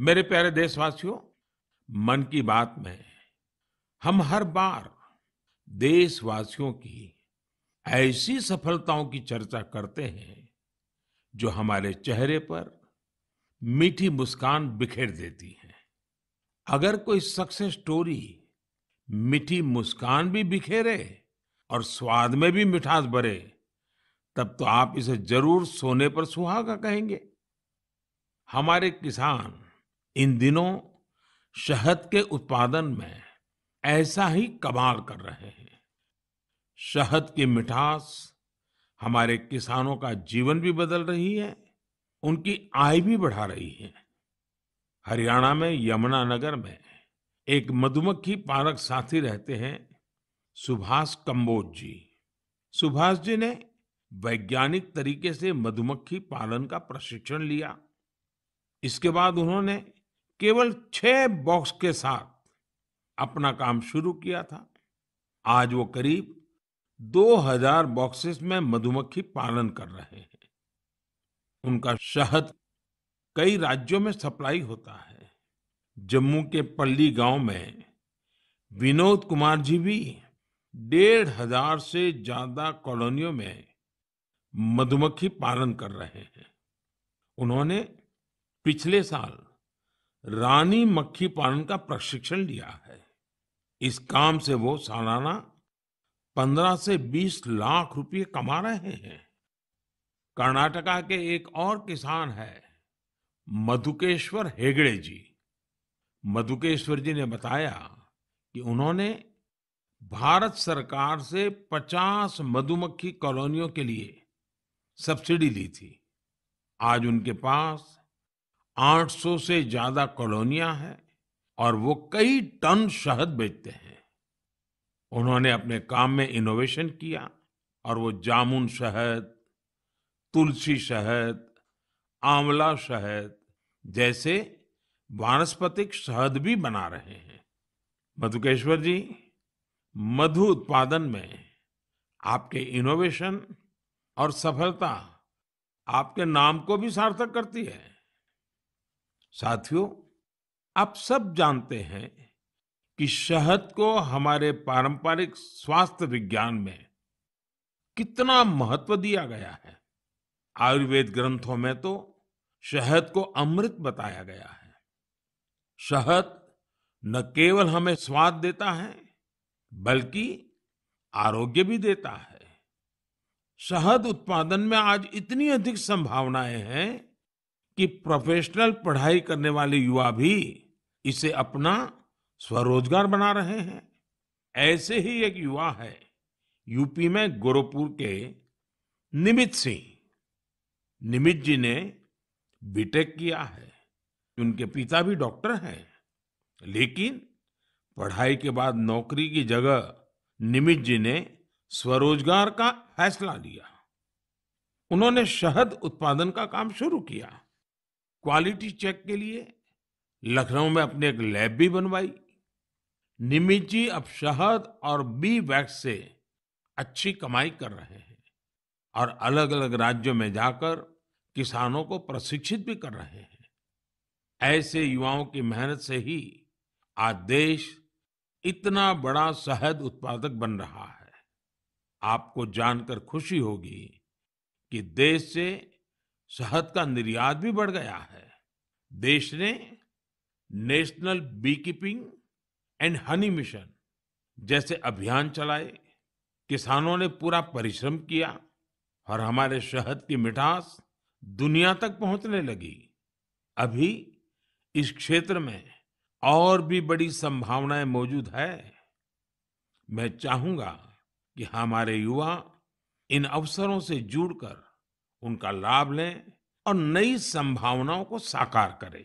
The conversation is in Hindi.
मेरे प्यारे देशवासियों मन की बात में हम हर बार देशवासियों की ऐसी सफलताओं की चर्चा करते हैं जो हमारे चेहरे पर मीठी मुस्कान बिखेर देती है अगर कोई सक्सेस स्टोरी मीठी मुस्कान भी बिखेरे और स्वाद में भी मिठास भरे तब तो आप इसे जरूर सोने पर सुहागा कहेंगे हमारे किसान इन दिनों शहद के उत्पादन में ऐसा ही कमाल कर रहे हैं शहद की मिठास हमारे किसानों का जीवन भी बदल रही है उनकी आय भी बढ़ा रही है हरियाणा में यमुनानगर में एक मधुमक्खी पालक साथी रहते हैं सुभाष कम्बोज जी सुभाष जी ने वैज्ञानिक तरीके से मधुमक्खी पालन का प्रशिक्षण लिया इसके बाद उन्होंने केवल छह बॉक्स के साथ अपना काम शुरू किया था आज वो करीब 2000 बॉक्सेस में मधुमक्खी पालन कर रहे हैं उनका शहद कई राज्यों में सप्लाई होता है जम्मू के पल्ली गांव में विनोद कुमार जी भी डेढ़ हजार से ज्यादा कॉलोनियों में मधुमक्खी पालन कर रहे हैं उन्होंने पिछले साल रानी मक्खी पालन का प्रशिक्षण लिया है इस काम से वो सालाना 15 से 20 लाख रुपए कमा रहे हैं कर्नाटका के एक और किसान है मधुकेश्वर हेगड़े जी मधुकेश्वर जी ने बताया कि उन्होंने भारत सरकार से 50 मधुमक्खी कॉलोनियों के लिए सब्सिडी ली थी आज उनके पास 800 से ज्यादा कॉलोनियां हैं और वो कई टन शहद बेचते हैं उन्होंने अपने काम में इनोवेशन किया और वो जामुन शहद तुलसी शहद आंवला शहद जैसे वानस्पतिक शहद भी बना रहे हैं मधुकेश्वर जी मधु उत्पादन में आपके इनोवेशन और सफलता आपके नाम को भी सार्थक करती है साथियों आप सब जानते हैं कि शहद को हमारे पारंपरिक स्वास्थ्य विज्ञान में कितना महत्व दिया गया है आयुर्वेद ग्रंथों में तो शहद को अमृत बताया गया है शहद न केवल हमें स्वाद देता है बल्कि आरोग्य भी देता है शहद उत्पादन में आज इतनी अधिक संभावनाएं हैं कि प्रोफेशनल पढ़ाई करने वाले युवा भी इसे अपना स्वरोजगार बना रहे हैं ऐसे ही एक युवा है यूपी में गोरखपुर के निमित सिंह निमित जी ने बीटेक किया है उनके पिता भी डॉक्टर हैं लेकिन पढ़ाई के बाद नौकरी की जगह निमित जी ने स्वरोजगार का फैसला लिया उन्होंने शहद उत्पादन का काम शुरू किया क्वालिटी चेक के लिए लखनऊ में अपने एक लैब भी बनवाई निमित जी अब शहद और बी वैक्स से अच्छी कमाई कर रहे हैं और अलग अलग राज्यों में जाकर किसानों को प्रशिक्षित भी कर रहे हैं ऐसे युवाओं की मेहनत से ही आज देश इतना बड़ा शहद उत्पादक बन रहा है आपको जानकर खुशी होगी कि देश से शहद का निर्यात भी बढ़ गया है देश ने national bee keeping and honey mission जैसे अभियान चलाए किसानों ने पूरा परिश्रम किया और हमारे शहद की मिठास दुनिया तक पहुंचने लगी अभी इस क्षेत्र में और भी बड़ी संभावनाएं मौजूद है मैं चाहूंगा कि हमारे युवा इन अवसरों से जुड़कर उनका लाभ लें और नई संभावनाओं को साकार करें